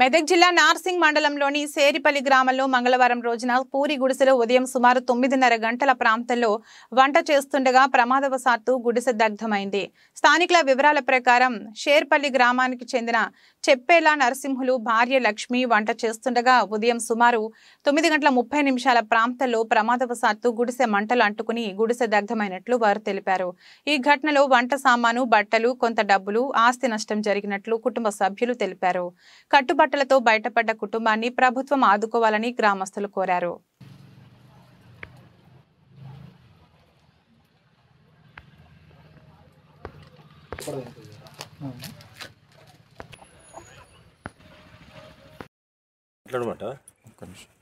మెదక్ జిల్లా నార్సింగ్ మండలంలోని సేరిపల్లి గ్రామంలో మంగళవారం రోజున పూరి గుడిసెలో ఉదయం సుమారు తొమ్మిదిన్నర గంటల ప్రాంతంలో వంట చేస్తుండగా ప్రమాదవశాత్తు గుడిసె దగ్ధమైంది స్థానికుల వివరాల ప్రకారం షేర్పల్లి గ్రామానికి చెందిన చెప్పేలా నరసింహులు భార్య లక్ష్మి వంట చేస్తుండగా ఉదయం సుమారు తొమ్మిది గంటల ముప్పై నిమిషాల ప్రాంతంలో ప్రమాదవశాత్తు గుడిసె మంటలు అంటుకుని గుడిసె దగ్ధమైనట్లు వారు తెలిపారు ఈ ఘటనలో వంట సామాను బట్టలు కొంత డబ్బులు ఆస్తి నష్టం జరిగినట్లు కుటుంబ సభ్యులు తెలిపారు కట్టుబట్టలతో బయటపడ్డ కుటుంబాన్ని ప్రభుత్వం ఆదుకోవాలని గ్రామస్తులు కోరారు Thank మాట్లాడమాట ఒక్క నిమిషం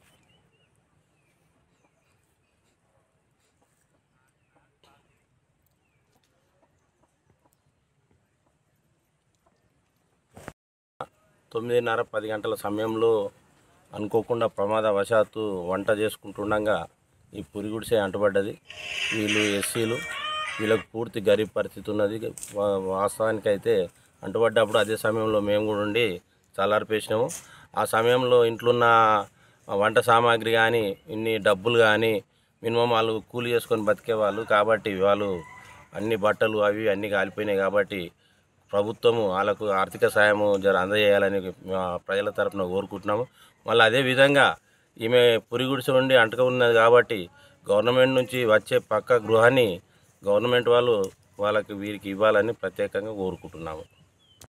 తొమ్మిదిన్నర పది గంటల సమయంలో అనుకోకుండా ప్రమాదవశాత్తు వంట చేసుకుంటుండగా ఈ పురిగుడిసే అంటబడ్డది వీళ్ళు ఎస్సీలు వీళ్ళకు పూర్తి గరీబ్ పరిస్థితి ఉన్నది వాస్తవానికైతే అంటుబడ్డప్పుడు అదే సమయంలో మేము కూడా ఉండి చల్లారిపేసినాము ఆ సమయంలో ఇంట్లో ఉన్న వంట సామాగ్రి కానీ ఇన్ని డబ్బులు కానీ మినిమం వాళ్ళు కూలి చేసుకొని బతికేవాళ్ళు కాబట్టి వాళ్ళు అన్ని బట్టలు అవి అన్నీ కాలిపోయినాయి కాబట్టి ప్రభుత్వము వాళ్ళకు ఆర్థిక సాయము జర అందజేయాలని ప్రజల తరఫున కోరుకుంటున్నాము మళ్ళీ అదే విధంగా ఈమె పురిగుడిసె ఉండి అంటక ఉన్నది కాబట్టి గవర్నమెంట్ నుంచి వచ్చే పక్క గృహాన్ని గవర్నమెంట్ వాళ్ళు వాళ్ళకి వీరికి ఇవ్వాలని ప్రత్యేకంగా కోరుకుంటున్నాము